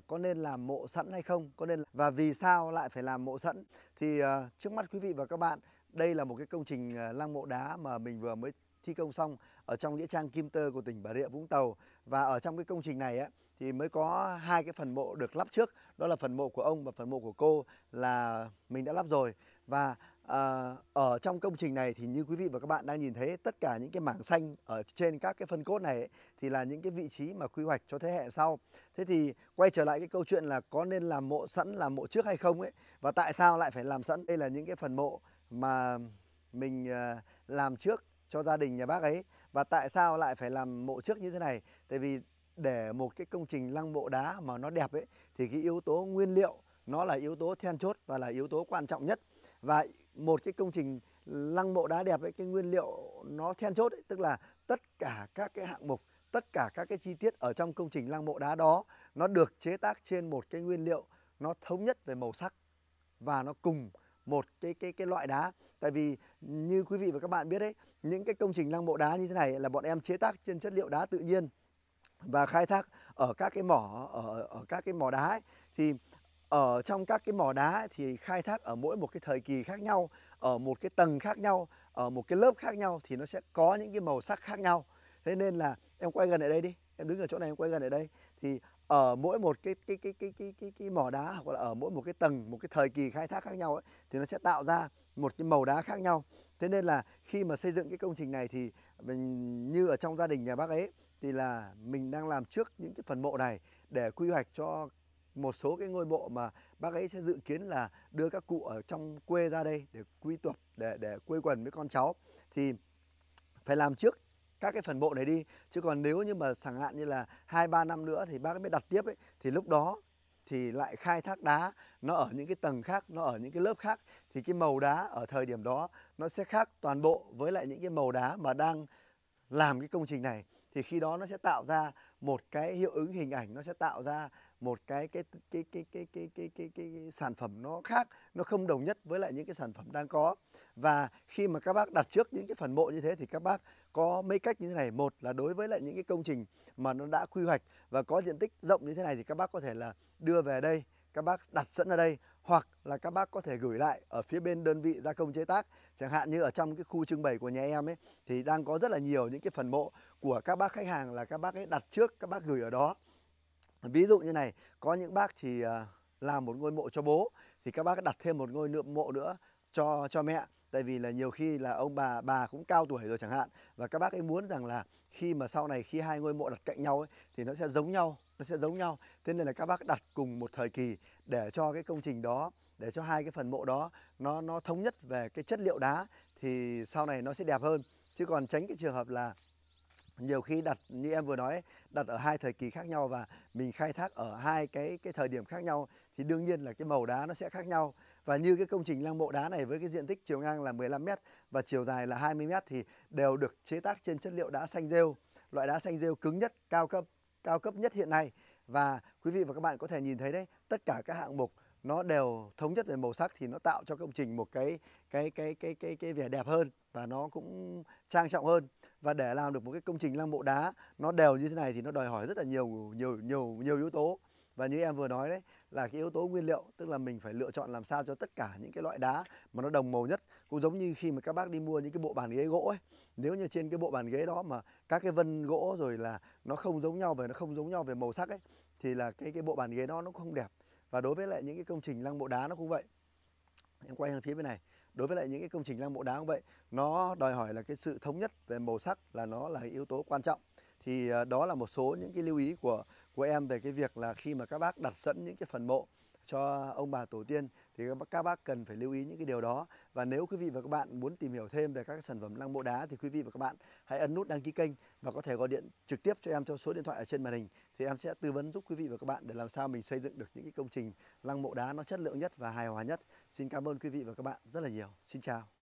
có nên làm mộ sẵn hay không có nên và vì sao lại phải làm mộ sẵn thì ờ, trước mắt quý vị và các bạn đây là một cái công trình ờ, lăng mộ đá mà mình vừa mới thi công xong ở trong nghĩa trang Kim Tơ của tỉnh Bà Rịa Vũng Tàu và ở trong cái công trình này á, thì mới có hai cái phần mộ được lắp trước đó là phần mộ của ông và phần mộ của cô là mình đã lắp rồi và à, ở trong công trình này thì như quý vị và các bạn đang nhìn thấy tất cả những cái mảng xanh ở trên các cái phân cốt này ấy, thì là những cái vị trí mà quy hoạch cho thế hệ sau thế thì quay trở lại cái câu chuyện là có nên làm mộ sẵn làm mộ trước hay không ấy và tại sao lại phải làm sẵn đây là những cái phần mộ mà mình à, làm trước cho gia đình nhà bác ấy và tại sao lại phải làm mộ trước như thế này tại vì để một cái công trình lăng mộ đá mà nó đẹp ấy thì cái yếu tố nguyên liệu nó là yếu tố then chốt và là yếu tố quan trọng nhất và một cái công trình lăng mộ đá đẹp ấy cái nguyên liệu nó then chốt ấy, tức là tất cả các cái hạng mục tất cả các cái chi tiết ở trong công trình lăng mộ đá đó nó được chế tác trên một cái nguyên liệu nó thống nhất về màu sắc và nó cùng một cái cái cái loại đá tại vì như quý vị và các bạn biết đấy những cái công trình lăng mộ đá như thế này là bọn em chế tác trên chất liệu đá tự nhiên và khai thác ở các cái mỏ ở ở các cái mỏ đá ấy, thì ở trong các cái mỏ đá ấy, thì khai thác ở mỗi một cái thời kỳ khác nhau ở một cái tầng khác nhau ở một cái lớp khác nhau thì nó sẽ có những cái màu sắc khác nhau thế nên là em quay gần ở đây đi em đứng ở chỗ này em quay gần ở đây thì ở mỗi một cái cái cái cái cái cái, cái mỏ đá hoặc là ở mỗi một cái tầng một cái thời kỳ khai thác khác nhau ấy thì nó sẽ tạo ra một cái màu đá khác nhau thế nên là khi mà xây dựng cái công trình này thì mình như ở trong gia đình nhà bác ấy thì là mình đang làm trước những cái phần mộ này để quy hoạch cho một số cái ngôi mộ mà bác ấy sẽ dự kiến là đưa các cụ ở trong quê ra đây để quy tập để để quây quần với con cháu thì phải làm trước các cái phần bộ này đi chứ còn nếu như mà chẳng hạn như là hai ba năm nữa thì bác mới đặt tiếp ấy thì lúc đó thì lại khai thác đá nó ở những cái tầng khác nó ở những cái lớp khác thì cái màu đá ở thời điểm đó nó sẽ khác toàn bộ với lại những cái màu đá mà đang làm cái công trình này thì khi đó nó sẽ tạo ra một cái hiệu ứng hình ảnh nó sẽ tạo ra một cái cái cái cái cái cái cái cái, cái, cái sản phẩm nó khác nó không đồng nhất với lại những cái sản phẩm đang có và khi mà các bác đặt trước những cái phần mộ như thế thì các bác có mấy cách như thế này một là đối với lại những cái công trình mà nó đã quy hoạch và có diện tích rộng như thế này thì các bác có thể là đưa về đây các bác đặt sẵn ở đây hoặc là các bác có thể gửi lại ở phía bên đơn vị gia công chế tác chẳng hạn như ở trong cái khu trưng bày của nhà em ấy thì đang có rất là nhiều những cái phần mộ của các bác khách hàng là các bác ấy đặt trước các bác gửi ở đó Ví dụ như này, có những bác thì ờ, làm một ngôi mộ cho bố thì các bác đặt thêm một ngôi mộ nữa cho cho mẹ tại vì là nhiều khi là ông bà bà cũng cao tuổi rồi chẳng hạn và các bác ấy muốn rằng là khi mà sau này khi hai ngôi mộ đặt cạnh nhau ấy, thì nó sẽ giống nhau nó sẽ giống nhau thế nên là các bác đặt cùng một thời kỳ để cho cái công trình đó để cho hai cái phần mộ đó nó nó thống nhất về cái chất liệu đá thì sau này nó sẽ đẹp hơn chứ còn tránh cái trường hợp là nhiều khi đặt như em vừa nói đặt ở hai thời kỳ khác nhau và mình khai thác ở hai cái cái thời điểm khác nhau thì đương nhiên là cái màu đá nó sẽ khác nhau và như cái công trình lăng mộ đá này với cái diện tích chiều ngang là 15 m và chiều dài là 20 m thì đều được chế tác trên chất liệu đá xanh rêu, loại đá xanh rêu cứng nhất, cao cấp cao cấp nhất hiện nay và quý vị và các bạn có thể nhìn thấy đấy, tất cả các hạng mục nó đều thống nhất về màu sắc thì nó tạo cho công trình một cái cái cái cái cái cái vẻ đẹp hơn và nó cũng trang trọng hơn và để làm được một cái công trình lăng mộ đá nó đều như thế này thì nó đòi hỏi rất là nhiều nhiều nhiều nhiều yếu tố và như em vừa nói đấy là cái yếu tố nguyên liệu tức là mình phải lựa chọn làm sao cho tất cả những cái loại đá mà nó đồng màu nhất cũng giống như khi mà các bác đi mua những cái bộ bàn ghế gỗ ấy nếu như trên cái bộ bàn ghế đó mà các cái vân gỗ rồi là nó không giống nhau về nó không giống nhau về màu sắc ấy thì là cái cái bộ bàn ghế đó nó không đẹp và đối với lại những cái công trình lăng mộ đá nó cũng vậy em quay sang phía bên này đối với lại những cái công trình lăng mộ đá cũng vậy nó đòi hỏi là cái sự thống nhất về màu sắc là nó là yếu tố quan trọng thì ờ, đó là một số những cái lưu ý của của em về cái việc là khi mà các bác đặt sẵn những cái phần mộ cho ông bà tổ tiên thì các bác cần phải lưu ý những cái điều đó và nếu quý vị và các bạn muốn tìm hiểu thêm về các sản phẩm lăng mộ đá thì quý vị và các bạn hãy ấn nút đăng ký kênh và có thể gọi điện trực tiếp cho em theo số điện thoại ở trên màn hình thì em sẽ tư vấn giúp quý vị và các bạn để làm sao mình xây dựng được những cái công trình lăng mộ đá nó chất lượng nhất và hài hòa nhất. Xin cảm ơn quý vị và các bạn rất là nhiều. Xin chào.